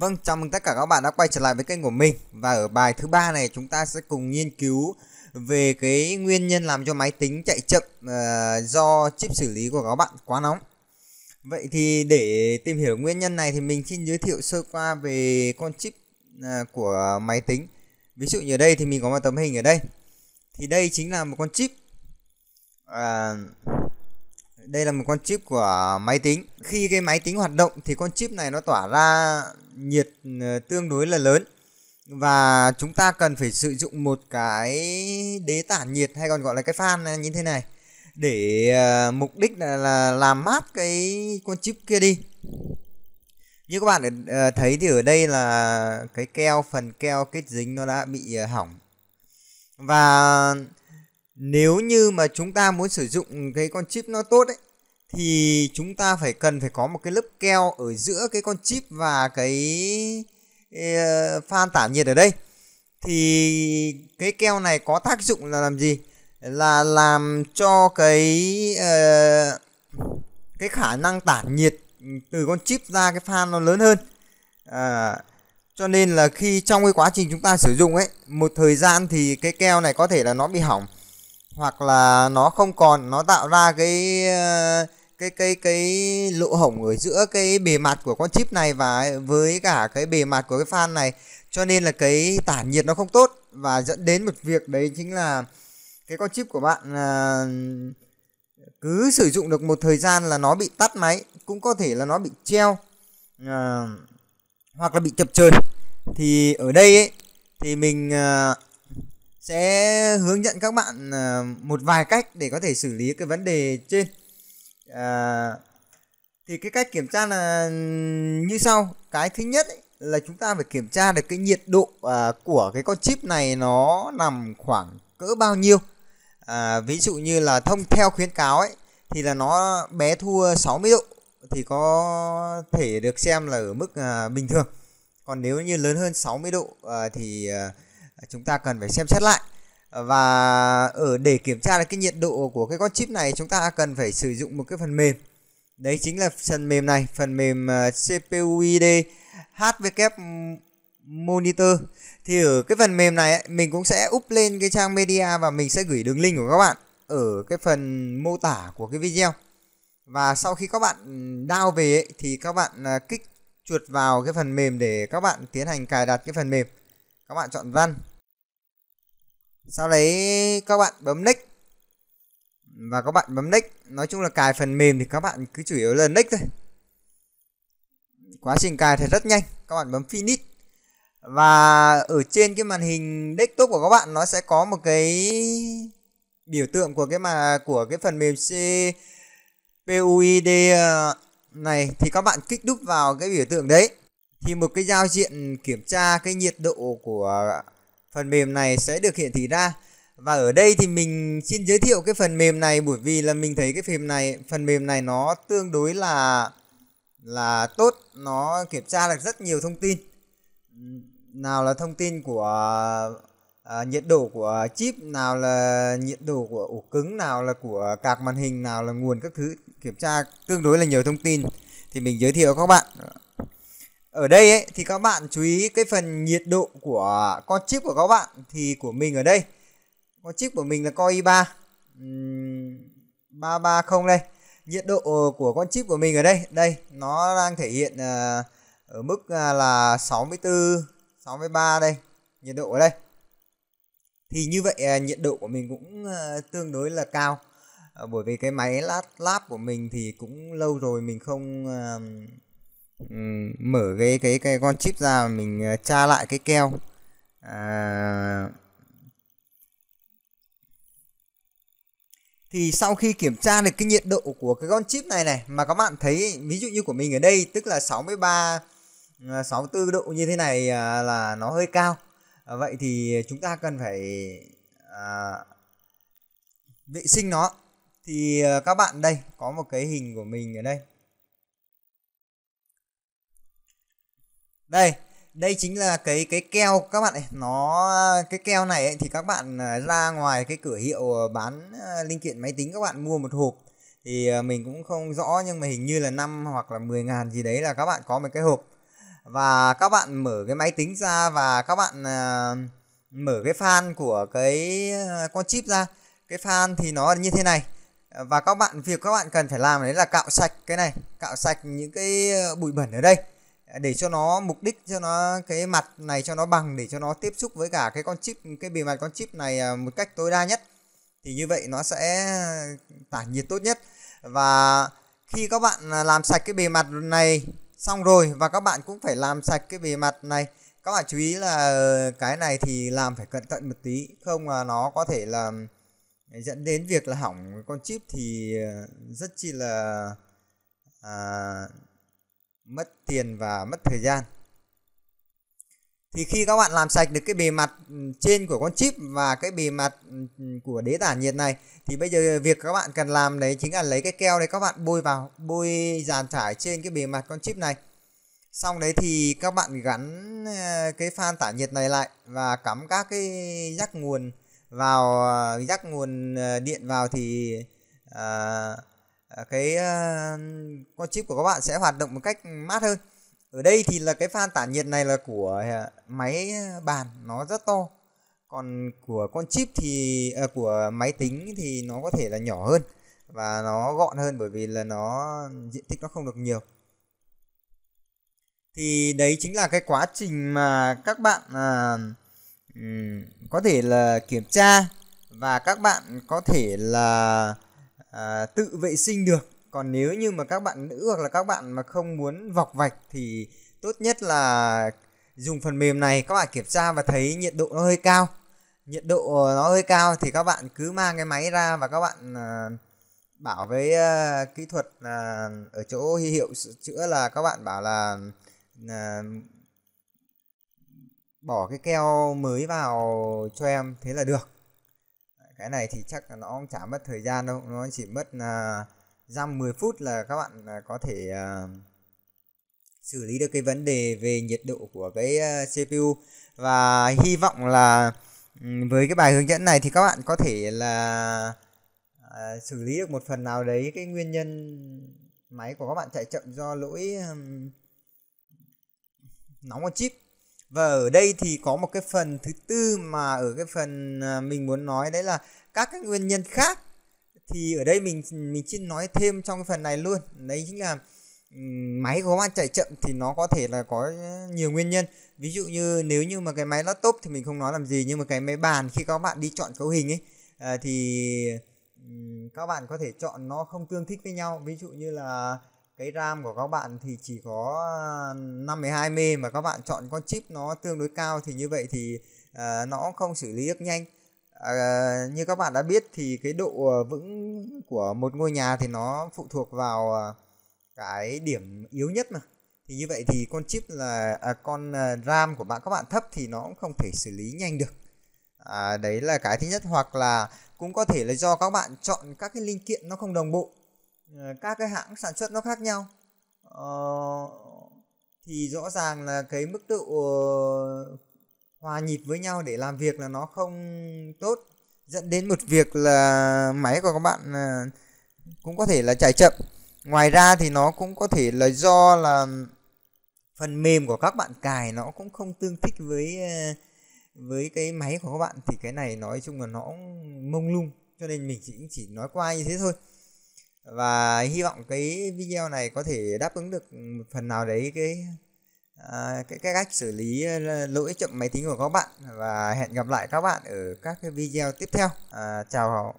Vâng, chào mừng tất cả các bạn đã quay trở lại với kênh của mình và ở bài thứ ba này chúng ta sẽ cùng nghiên cứu về cái nguyên nhân làm cho máy tính chạy chậm uh, do chip xử lý của các bạn quá nóng. Vậy thì để tìm hiểu nguyên nhân này thì mình xin giới thiệu sơ qua về con chip uh, của máy tính. Ví dụ như ở đây thì mình có một tấm hình ở đây. Thì đây chính là một con chip uh, đây là một con chip của máy tính khi cái máy tính hoạt động thì con chip này nó tỏa ra nhiệt ờ, tương đối là lớn và chúng ta cần phải sử dụng một cái đế tản nhiệt hay còn gọi là cái fan như thế này để ờ, mục đích là, là làm mát cái con chip kia đi như các bạn ờ, thấy thì ở đây là cái keo phần keo kết dính nó đã bị hỏng và nếu như mà chúng ta muốn sử dụng cái con chip nó tốt ấy thì chúng ta phải cần phải có một cái lớp keo ở giữa cái con chip và cái ờ, fan tản nhiệt ở đây thì cái keo này có tác dụng là làm gì là làm cho cái ờ, cái khả năng tản nhiệt từ con chip ra cái fan nó lớn hơn à, cho nên là khi trong cái quá trình chúng ta sử dụng ấy một thời gian thì cái keo này có thể là nó bị hỏng hoặc là nó không còn nó tạo ra cái ờ, cái cái cái lỗ hổng ở giữa cái bề mặt của con chip này và với cả cái bề mặt của cái fan này cho nên là cái tản nhiệt nó không tốt và dẫn đến một việc đấy chính là cái con chip của bạn à, cứ sử dụng được một thời gian là nó bị tắt máy cũng có thể là nó bị treo à, hoặc là bị chập chờn thì ở đây ấy, thì mình à, sẽ hướng dẫn các bạn ờ, một vài cách để có thể xử lý cái vấn đề trên à, thì cái cách kiểm tra là như sau cái thứ nhất ấy, là chúng ta phải kiểm tra được cái nhiệt độ à, của cái con chip này nó nằm khoảng cỡ bao nhiêu à, ví dụ như là thông theo khuyến cáo ấy thì là nó bé thua 60 độ thì có thể được xem là ở mức à, bình thường còn nếu như lớn hơn 60 độ à, thì à, chúng ta cần phải xem xét lại và ở để kiểm tra được cái nhiệt độ của cái con chip này chúng ta cần phải sử dụng một cái phần mềm đấy chính là phần mềm này phần mềm ờ, CPU ID HVK monitor thì ở cái phần mềm này ấy, mình cũng sẽ up lên cái trang media và mình sẽ gửi đường link của các bạn ở cái phần mô tả của cái video và sau khi các bạn download về ấy, thì các bạn ờ, kích chuột vào cái phần mềm để các bạn tiến hành cài đặt cái phần mềm các bạn chọn run sau đấy các bạn bấm nick và các bạn bấm nick nói chung là cài phần mềm thì các bạn cứ chủ yếu là nick thôi quá trình cài thì rất nhanh các bạn bấm finish và ở trên cái màn hình desktop của các bạn nó sẽ có một cái biểu tượng của cái mà của cái phần mềm CPUID ờ, này thì các bạn kích đúc vào cái biểu tượng đấy thì một cái giao diện kiểm tra cái nhiệt độ của phần mềm này sẽ được hiển thị ra và ở đây thì mình xin giới thiệu cái phần mềm này bởi vì là mình thấy cái phần này phần mềm này nó tương đối là là tốt nó kiểm tra được rất nhiều thông tin nào là thông tin của à, nhiệt độ của chip nào là nhiệt độ của ổ cứng nào là của card màn hình nào là nguồn các thứ kiểm tra tương đối là nhiều thông tin thì mình giới thiệu các bạn ở đây ấy, thì các bạn chú ý cái phần nhiệt độ của con chip của các bạn thì của mình ở đây con chip của mình là coi i3 uhm, 330 đây nhiệt độ của con chip của mình ở đây đây nó đang thể hiện ờ, ở mức uh, là 64 63 đây nhiệt độ ở đây thì như vậy ờ, nhiệt độ của mình cũng tương đối là cao bởi vì cái máy lát lab của mình thì cũng lâu rồi mình không mở cái cái cái con chip ra mình ờ, tra lại cái keo à, thì sau khi kiểm tra được cái nhiệt độ của cái con chip này này mà các bạn thấy ví dụ như của mình ở đây tức là 63 64 ờ, độ như thế này ờ, là nó hơi cao à, vậy thì chúng ta cần phải à, vệ sinh nó thì các bạn đây có một cái hình của mình ở đây đây đây chính là cái cái keo các bạn ấy nó cái keo này ấy, thì các bạn à, ra ngoài cái cửa hiệu à, bán à, linh kiện máy tính các bạn mua một hộp thì mình cũng không rõ nhưng mà hình như là năm hoặc là 10 ngàn gì đấy là các bạn có một cái hộp và các bạn mở cái máy tính ra và các bạn mở cái fan của cái con chip ra cái fan thì nó như thế này và các bạn việc các bạn cần phải làm đấy là cạo sạch cái này cạo sạch những cái bụi bẩn ở đây để cho nó mục đích cho nó cái mặt này cho nó bằng để cho nó tiếp xúc với cả cái con chip cái bề mặt con chip này à, một cách tối đa nhất thì như vậy nó sẽ tản nhiệt tốt nhất và khi các bạn à, làm sạch cái bề mặt này xong rồi và các bạn cũng phải làm sạch cái bề mặt này các bạn chú ý là cái này thì làm phải cẩn thận một tí không là nó có thể là dẫn đến việc là hỏng con chip thì à, rất chi là à, mất tiền và mất thời gian thì khi các bạn làm sạch được cái bề mặt ừ, trên của con chip và cái bề mặt ừ, của đế tản nhiệt này thì bây giờ việc các bạn cần làm đấy chính là lấy cái keo đấy các bạn bôi vào bôi dàn trải trên cái bề mặt con chip này xong đấy thì các bạn gắn ờ, cái fan tản nhiệt này lại và cắm các cái rắc nguồn vào ờ, rắc nguồn ờ, điện vào thì uh, Ờ, cái ờ, con chip của các bạn sẽ hoạt động một cách mát hơn ở đây thì là cái fan tản nhiệt này là của ờ, máy bàn nó rất to còn của con chip thì à, của máy tính thì nó có thể là nhỏ hơn và nó gọn hơn bởi vì là nó diện tích nó không được nhiều thì đấy chính là cái quá trình mà các bạn à, um, có thể là kiểm tra và các bạn có thể là À, tự vệ sinh được còn nếu như mà các bạn nữ hoặc là các bạn mà không muốn vọc vạch thì tốt nhất là dùng phần mềm này các bạn kiểm tra và thấy nhiệt độ nó hơi cao nhiệt độ nó hơi cao thì các bạn cứ mang cái máy ra và các bạn à, bảo với à, kỹ thuật à, ở chỗ hiệu chữa là các bạn bảo là à, bỏ cái keo mới vào cho em thế là được cái này thì chắc là nó cũng chả mất thời gian đâu nó chỉ mất là dăm 10 phút là các bạn à, có thể uh, xử lý được cái vấn đề về nhiệt độ của cái à, CPU và hy vọng là với cái bài hướng dẫn này thì các bạn có thể là uh, xử lý được một phần nào đấy cái nguyên nhân máy của các bạn chạy chậm do lỗi um, nóng ở chip và ở đây thì có một cái phần thứ tư mà ở cái phần à, mình muốn nói đấy là các cái nguyên nhân khác thì ở đây mình mình xin nói thêm trong cái phần này luôn đấy chính là máy của bạn chạy chậm thì nó có thể là có nhiều nguyên nhân ví dụ như nếu như mà cái máy laptop thì mình không nói làm gì nhưng mà cái máy bàn khi các bạn đi chọn cấu hình ấy à, thì các bạn có thể chọn nó không tương thích với nhau ví dụ như là cái RAM của các bạn thì chỉ có 52 ờ, m mà các bạn chọn con chip nó tương đối cao thì như vậy thì uh, nó không xử lý được nhanh uh, như các bạn đã biết thì cái độ vững của một ngôi nhà thì nó phụ thuộc vào cái điểm yếu nhất mà thì như vậy thì con chip là à, con RAM của bạn các bạn thấp thì nó cũng không thể xử lý nhanh được à, đấy là cái thứ nhất hoặc là cũng có thể là do các bạn chọn các cái linh kiện nó không đồng bộ Ờ, các cái hãng sản xuất nó khác nhau ờ, thì rõ ràng là cái mức độ ờ, hòa nhịp với nhau để làm việc là nó không tốt dẫn đến một việc là máy của các bạn cũng có thể là chạy chậm ngoài ra thì nó cũng có thể là do là phần mềm của các bạn cài nó cũng không tương thích với với cái máy của các bạn thì cái này nói chung là nó mông lung cho nên mình chỉ chỉ nói qua như thế thôi và hy vọng cái video này có thể đáp ứng được một phần nào đấy cái à, cái, cái cách xử lý ờ, lỗi chậm máy tính của các bạn và hẹn gặp lại các bạn ở các cái video tiếp theo à, chào